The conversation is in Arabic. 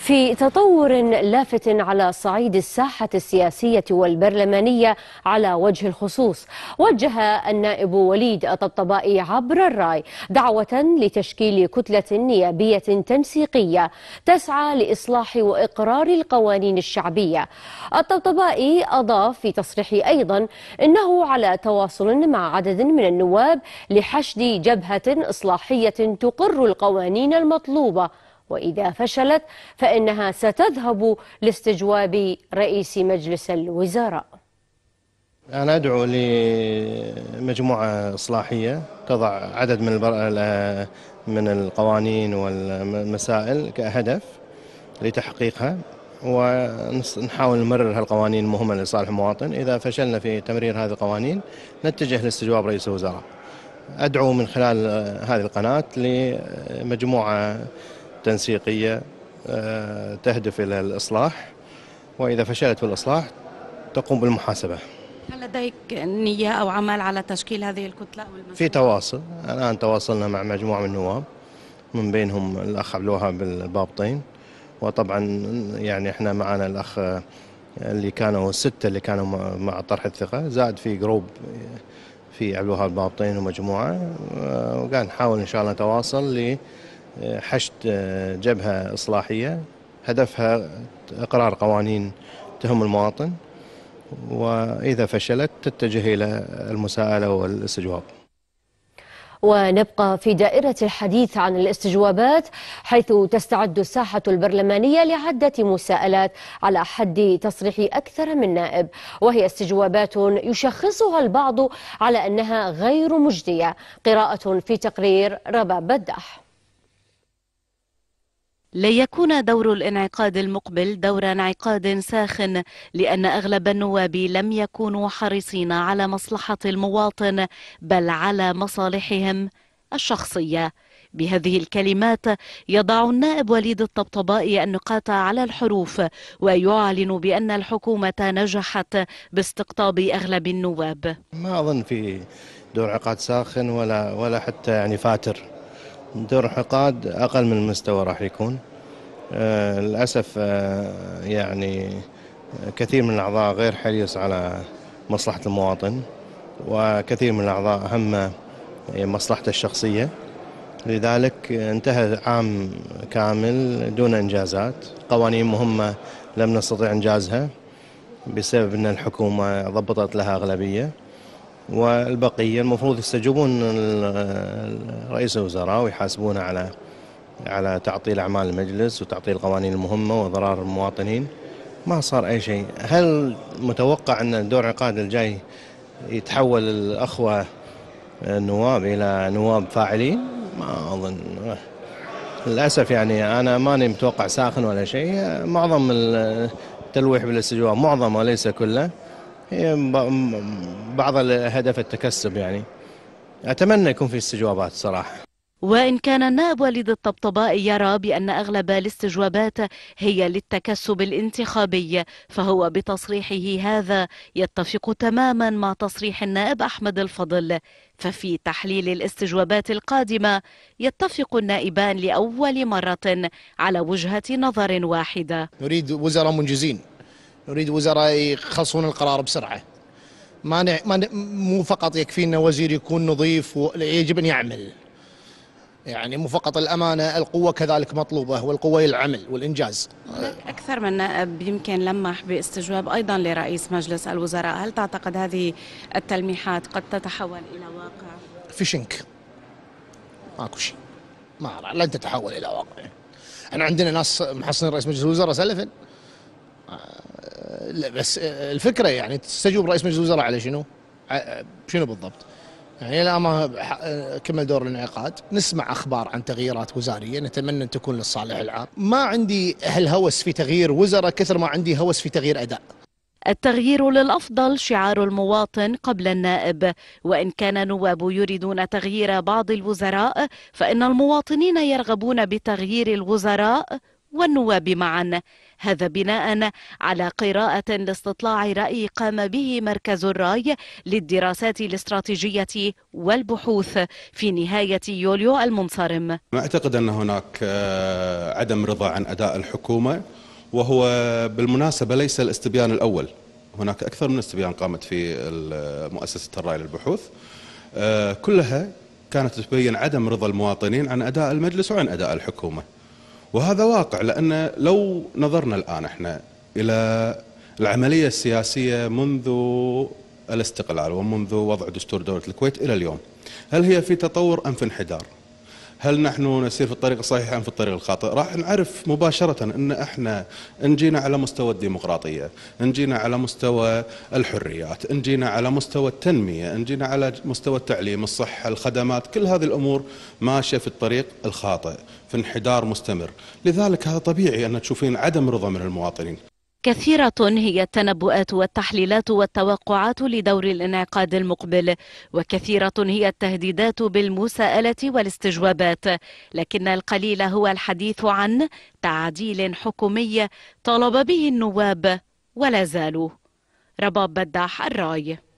في تطور لافت على صعيد الساحة السياسية والبرلمانية على وجه الخصوص وجه النائب وليد الطبطبائي عبر الراي دعوة لتشكيل كتلة نيابية تنسيقية تسعى لإصلاح وإقرار القوانين الشعبية الطبطبائي أضاف في تصريحه أيضا أنه على تواصل مع عدد من النواب لحشد جبهة إصلاحية تقر القوانين المطلوبة وإذا فشلت فإنها ستذهب لاستجواب رئيس مجلس الوزراء أنا أدعو لمجموعة إصلاحية تضع عدد من من القوانين والمسائل كهدف لتحقيقها ونحاول نمرر هالقوانين المهمة لصالح المواطن إذا فشلنا في تمرير هذه القوانين نتجه لاستجواب رئيس الوزراء أدعو من خلال هذه القناة لمجموعة تنسيقيه آه، تهدف الى الاصلاح واذا فشلت في الاصلاح تقوم بالمحاسبه. هل لديك نيه او عمل على تشكيل هذه الكتله او في تواصل، الان تواصلنا مع مجموعه من النواب من بينهم الاخ عبد الوهاب البابطين وطبعا يعني احنا معنا الاخ اللي كانوا السته اللي كانوا مع طرح الثقه زاد في جروب في عبد الوهاب البابطين ومجموعه آه، وقاعد نحاول ان شاء الله نتواصل حشد جبهة إصلاحية هدفها إقرار قوانين تهم المواطن وإذا فشلت تتجه إلى المساءلة والاستجواب ونبقى في دائرة الحديث عن الاستجوابات حيث تستعد الساحة البرلمانية لعدة مساءلات على حد تصريح أكثر من نائب وهي استجوابات يشخصها البعض على أنها غير مجدية قراءة في تقرير رباب بداح ليكون دور الانعقاد المقبل دور انعقاد ساخن لأن أغلب النواب لم يكونوا حريصين على مصلحة المواطن بل على مصالحهم الشخصية بهذه الكلمات يضع النائب وليد الطبطبائي النقاط على الحروف ويعلن بأن الحكومة نجحت باستقطاب أغلب النواب ما أظن في دور عقاد ساخن ولا ولا حتى يعني فاتر دور حقاد اقل من المستوى راح يكون آه، للاسف آه، يعني كثير من الاعضاء غير حريص على مصلحه المواطن وكثير من الاعضاء هم مصلحته الشخصيه لذلك انتهى عام كامل دون انجازات قوانين مهمه لم نستطيع انجازها بسبب ان الحكومه ضبطت لها اغلبيه والبقيه المفروض يستجوبون رئيس الوزراء ويحاسبونه على على تعطيل اعمال المجلس وتعطيل القوانين المهمه واضرار المواطنين ما صار اي شيء هل متوقع ان دور عقاد الجاي يتحول الاخوه النواب الى نواب فاعلين ما اظن للاسف يعني انا ماني متوقع ساخن ولا شيء معظم التلويح بالاستجواب معظم وليس كله إيه، بعض الهدف التكسب يعني أتمنى يكون في استجوابات صراحة وإن كان النائب وليد الطبطبائي يرى بأن أغلب الاستجوابات هي للتكسب الانتخابي فهو بتصريحه هذا يتفق تماما مع تصريح النائب أحمد الفضل ففي تحليل الاستجوابات القادمة يتفق النائبان لأول مرة على وجهة نظر واحدة نريد وزراء منجزين نريد وزراء يخلصون القرار بسرعه ما, نع... ما ن... مو فقط يكفينا وزير يكون نظيف يجب ان يعمل يعني مو فقط الامانه القوه كذلك مطلوبه والقوه العمل والانجاز اكثر من نائب يمكن لمح باستجواب ايضا لرئيس مجلس الوزراء هل تعتقد هذه التلميحات قد تتحول الى واقع فيشنك ماكو شيء ما لن تتحول الى واقع احنا يعني عندنا ناس محصلين رئيس مجلس الوزراء سلفا آه، لا بس آه، الفكره يعني تستجوب رئيس مجلس الوزراء على شنو؟ آه، شنو بالضبط؟ يعني الى ما آه، كمل دور الانعقاد، نسمع اخبار عن تغييرات وزاريه نتمنى ان تكون للصالح العام، ما عندي هالهوس في تغيير وزراء كثر ما عندي هوس في تغيير اداء. التغيير للافضل شعار المواطن قبل النائب وان كان النواب يريدون تغيير بعض الوزراء فان المواطنين يرغبون بتغيير الوزراء والنواب معا هذا بناء على قراءة لاستطلاع رأي قام به مركز الراي للدراسات الاستراتيجية والبحوث في نهاية يوليو المنصرم أعتقد أن هناك آه، عدم رضا عن أداء الحكومة وهو بالمناسبة ليس الاستبيان الأول هناك أكثر من استبيان قامت في آه، مؤسسة الرأي للبحوث آه، كلها كانت تبين عدم رضا المواطنين عن أداء المجلس وعن أداء الحكومة وهذا واقع لأن لو نظرنا الآن احنا إلى العملية السياسية منذ الاستقلال ومنذ وضع دستور دولة الكويت إلى اليوم هل هي في تطور أم في انحدار؟ هل نحن نسير في الطريق الصحيح أم في الطريق الخاطئ راح نعرف مباشرة أن إحنا ان جينا على مستوى الديمقراطية ان جينا على مستوى الحريات ان جينا على مستوى التنمية ان جينا على مستوى التعليم الصحة الخدمات كل هذه الأمور ماشية في الطريق الخاطئ في انحدار مستمر لذلك هذا طبيعي أن تشوفين عدم رضا من المواطنين كثيرة هي التنبؤات والتحليلات والتوقعات لدور الانعقاد المقبل وكثيرة هي التهديدات بالمساءلة والاستجوابات لكن القليل هو الحديث عن تعديل حكومي طالب به النواب ولا زالوا رباب بداح الراي